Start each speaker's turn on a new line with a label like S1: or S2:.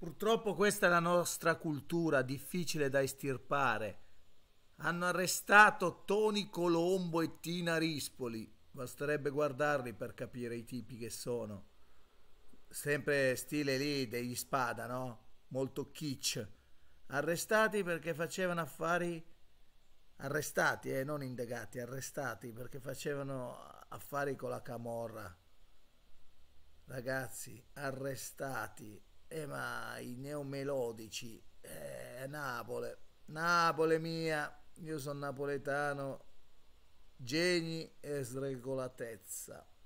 S1: Purtroppo questa è la nostra cultura, difficile da estirpare. Hanno arrestato Toni Colombo e Tina Rispoli. Basterebbe guardarli per capire i tipi che sono. Sempre stile lì degli spada, no? Molto kitsch. Arrestati perché facevano affari... Arrestati, eh, non indagati, arrestati perché facevano affari con la camorra. Ragazzi, arrestati, eh, ma i neomelodici eh, Napoli Napoli mia io sono napoletano geni e sregolatezza